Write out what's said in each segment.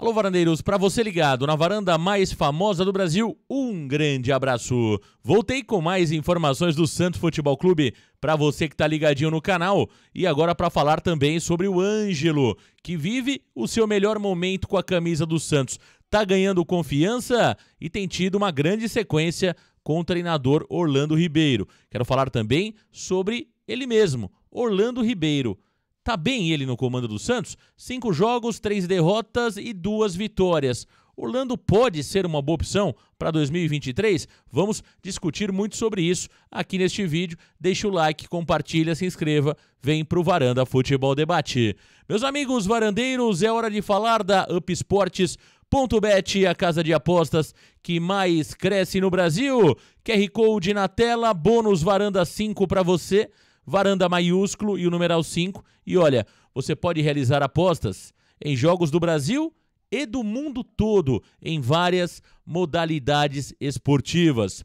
Alô, varandeiros, para você ligado na varanda mais famosa do Brasil, um grande abraço. Voltei com mais informações do Santos Futebol Clube para você que está ligadinho no canal e agora para falar também sobre o Ângelo, que vive o seu melhor momento com a camisa do Santos. Tá ganhando confiança e tem tido uma grande sequência com o treinador Orlando Ribeiro. Quero falar também sobre ele mesmo, Orlando Ribeiro Tá bem ele no comando do Santos? Cinco jogos, três derrotas e duas vitórias. Orlando pode ser uma boa opção para 2023? Vamos discutir muito sobre isso aqui neste vídeo. Deixa o like, compartilha, se inscreva, vem para o Varanda Futebol Debate. Meus amigos varandeiros, é hora de falar da Up a casa de apostas que mais cresce no Brasil. QR Code na tela, bônus Varanda 5 para você varanda maiúsculo e o numeral 5. E olha, você pode realizar apostas em jogos do Brasil e do mundo todo em várias modalidades esportivas.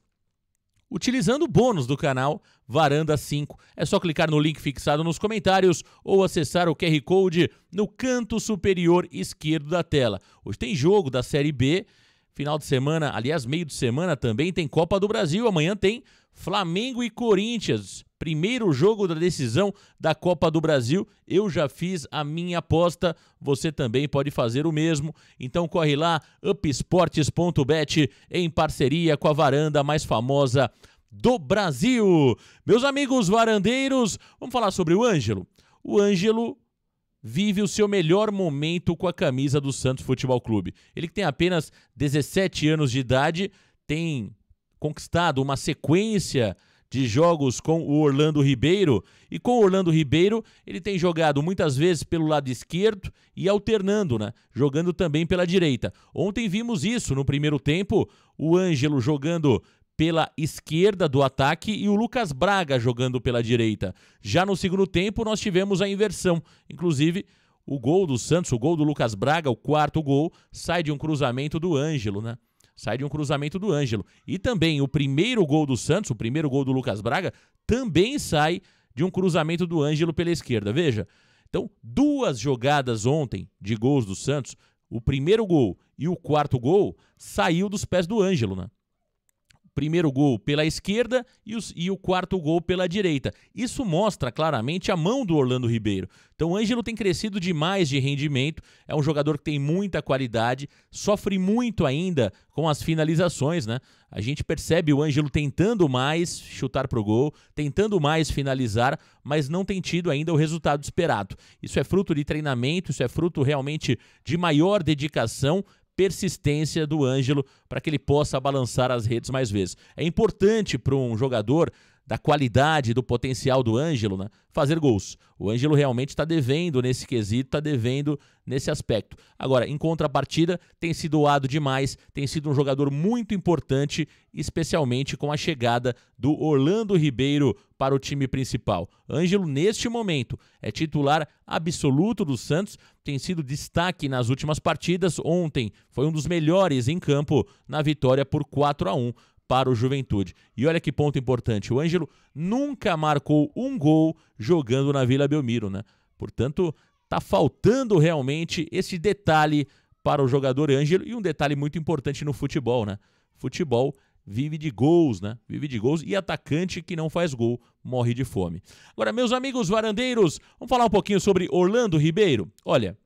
Utilizando o bônus do canal Varanda 5, é só clicar no link fixado nos comentários ou acessar o QR Code no canto superior esquerdo da tela. Hoje tem jogo da Série B, final de semana, aliás, meio de semana também tem Copa do Brasil, amanhã tem Flamengo e Corinthians primeiro jogo da decisão da Copa do Brasil. Eu já fiz a minha aposta, você também pode fazer o mesmo. Então corre lá, upsportes.bet, em parceria com a varanda mais famosa do Brasil. Meus amigos varandeiros, vamos falar sobre o Ângelo. O Ângelo vive o seu melhor momento com a camisa do Santos Futebol Clube. Ele que tem apenas 17 anos de idade, tem conquistado uma sequência de jogos com o Orlando Ribeiro. E com o Orlando Ribeiro, ele tem jogado muitas vezes pelo lado esquerdo e alternando, né? Jogando também pela direita. Ontem vimos isso no primeiro tempo, o Ângelo jogando pela esquerda do ataque e o Lucas Braga jogando pela direita. Já no segundo tempo, nós tivemos a inversão. Inclusive, o gol do Santos, o gol do Lucas Braga, o quarto gol, sai de um cruzamento do Ângelo, né? sai de um cruzamento do Ângelo. E também o primeiro gol do Santos, o primeiro gol do Lucas Braga, também sai de um cruzamento do Ângelo pela esquerda. Veja, então duas jogadas ontem de gols do Santos, o primeiro gol e o quarto gol saiu dos pés do Ângelo, né? primeiro gol pela esquerda e, e, o quarto gol pela direita. Isso mostra claramente a mão do Orlando Ribeiro. Então o Ângelo tem crescido demais de rendimento, é um jogador que tem muita qualidade, sofre muito ainda com as finalizações, né? A gente percebe o Ângelo tentando mais chutar para o gol, tentando mais finalizar, mas não tem tido ainda o resultado esperado. Isso é fruto de treinamento, isso é fruto realmente de maior dedicação persistência do Ângelo para que ele possa balançar as redes mais vezes. É importante para um jogador da qualidade, do potencial do Ângelo, né? fazer gols. O Ângelo realmente está devendo nesse quesito, está devendo nesse aspecto. Agora, em contrapartida, tem sido doado demais, tem sido um jogador muito importante, especialmente com a chegada do Orlando Ribeiro para o time principal. Ângelo, neste momento, é titular absoluto do Santos, tem sido destaque nas últimas partidas. Ontem foi um dos melhores em campo na vitória por 4 a 1 para o Juventude. E olha que ponto importante: o Ângelo nunca marcou um gol jogando na Vila Belmiro, né? Portanto, tá faltando realmente esse detalhe para o jogador Ângelo e um detalhe muito importante no futebol, né? Futebol vive de gols, né? Vive de gols e atacante que não faz gol morre de fome. Agora, meus amigos varandeiros, vamos falar um pouquinho sobre Orlando Ribeiro. Olha,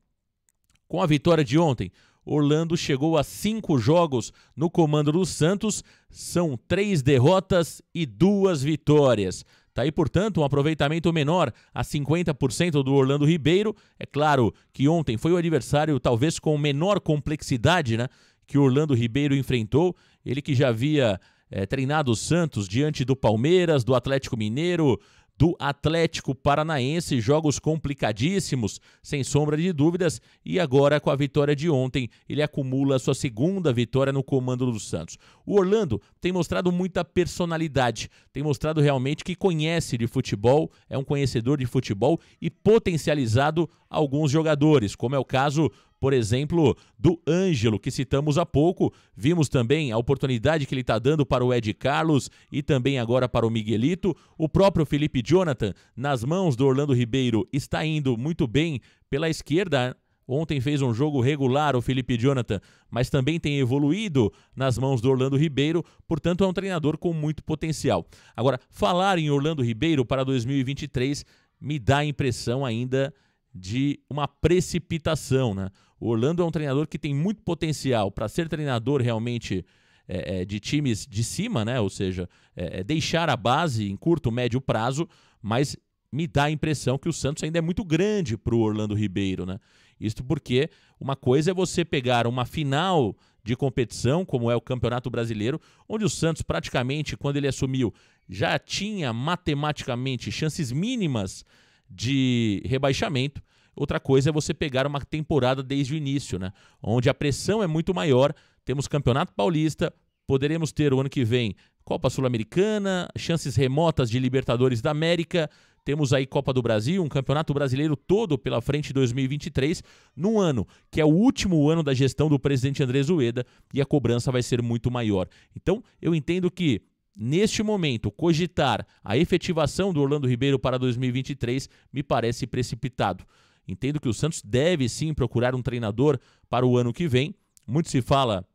com a vitória de ontem, Orlando chegou a cinco jogos no comando do Santos, são três derrotas e duas vitórias. Tá aí, portanto, um aproveitamento menor a 50% do Orlando Ribeiro. É claro que ontem foi o adversário talvez com menor complexidade, né? Que o Orlando Ribeiro enfrentou. Ele que já havia é, treinado o Santos diante do Palmeiras, do Atlético Mineiro, do Atlético Paranaense. Jogos complicadíssimos, sem sombra de dúvidas. E agora, com a vitória de ontem, ele acumula sua segunda vitória no comando do Santos. O Orlando tem mostrado muita personalidade, tem mostrado realmente que conhece de futebol, é um conhecedor de futebol e potencializado alguns jogadores, como é o caso por exemplo, do Ângelo, que citamos há pouco. Vimos também a oportunidade que ele está dando para o Ed Carlos e também agora para o Miguelito. O próprio Felipe Jonathan, nas mãos do Orlando Ribeiro, está indo muito bem pela esquerda. Ontem fez um jogo regular o Felipe Jonathan, mas também tem evoluído nas mãos do Orlando Ribeiro, portanto é um treinador com muito potencial. Agora, falar em Orlando Ribeiro para 2023 me dá a impressão ainda de uma precipitação, né? O Orlando é um treinador que tem muito potencial para ser treinador realmente é, é, de times de cima, né? Ou seja, é, é, deixar a base em curto, médio prazo, mas me dá a impressão que o Santos ainda é muito grande para o Orlando Ribeiro, né? Isto porque uma coisa é você pegar uma final de competição, como é o Campeonato Brasileiro, onde o Santos praticamente, quando ele assumiu, já tinha matematicamente chances mínimas de rebaixamento. Outra coisa é você pegar uma temporada desde o início, né? Onde a pressão é muito maior. Temos Campeonato Paulista, poderemos ter o ano que vem Copa Sul-Americana, chances remotas de Libertadores da América, temos aí Copa do Brasil, um campeonato brasileiro todo pela frente 2023, num ano que é o último ano da gestão do presidente Andrés Ueda e a cobrança vai ser muito maior. Então, eu entendo que neste momento cogitar a efetivação do Orlando Ribeiro para 2023 me parece precipitado. Entendo que o Santos deve sim procurar um treinador para o ano que vem. Muito se fala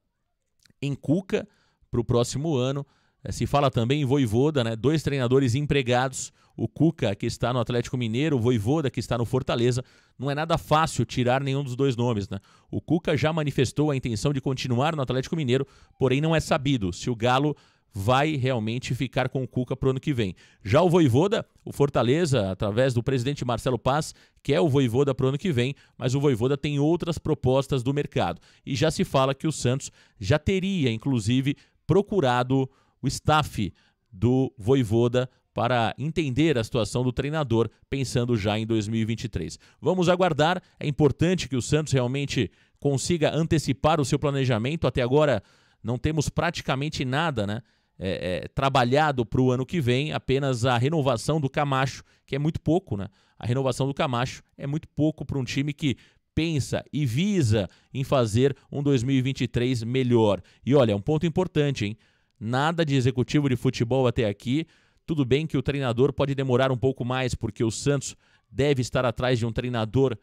em Cuca para o próximo ano. É, se fala também em Voivoda, né? dois treinadores empregados. O Cuca, que está no Atlético Mineiro, o Voivoda, que está no Fortaleza. Não é nada fácil tirar nenhum dos dois nomes. Né? O Cuca já manifestou a intenção de continuar no Atlético Mineiro, porém não é sabido se o Galo vai realmente ficar com o Cuca para o ano que vem. Já o Voivoda, o Fortaleza, através do presidente Marcelo Paz, quer o Voivoda para o ano que vem, mas o Voivoda tem outras propostas do mercado. E já se fala que o Santos já teria, inclusive, procurado o staff do Voivoda para entender a situação do treinador, pensando já em 2023. Vamos aguardar, é importante que o Santos realmente consiga antecipar o seu planejamento. Até agora não temos praticamente nada, né? é, é, trabalhado para o ano que vem apenas a renovação do Camacho, que é muito pouco, né? A renovação do Camacho é muito pouco para um time que pensa e visa em fazer um 2023 melhor. E olha, um ponto importante, hein? Nada de executivo de futebol até aqui. Tudo bem que o treinador pode demorar um pouco mais, porque o Santos deve estar atrás de um treinador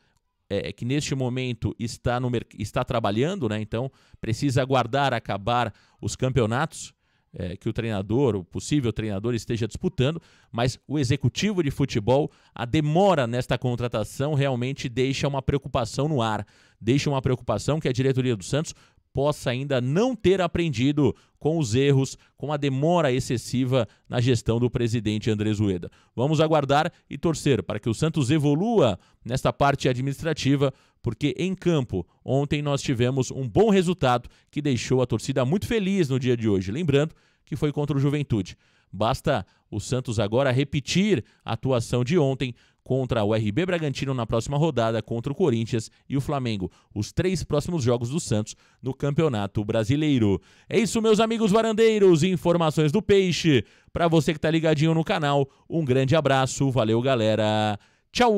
é, é que neste momento está, no, está trabalhando, né? Então precisa aguardar acabar os campeonatos é, que o treinador, o possível treinador, esteja disputando, mas o executivo de futebol, a demora nesta contratação realmente deixa uma preocupação no ar. Deixa uma preocupação que a diretoria do Santos possa ainda não ter aprendido com os erros, com a demora excessiva na gestão do presidente André Zueda. Vamos aguardar e torcer para que o Santos evolua nesta parte administrativa, porque em campo, ontem nós tivemos um bom resultado que deixou a torcida muito feliz no dia de hoje. Lembrando que foi contra o Juventude. Basta o Santos agora repetir a atuação de ontem contra o RB Bragantino na próxima rodada, contra o Corinthians e o Flamengo. Os três próximos jogos do Santos no Campeonato Brasileiro. É isso, meus amigos varandeiros. Informações do Peixe. Para você que tá ligadinho no canal, um grande abraço. Valeu, galera. Tchau!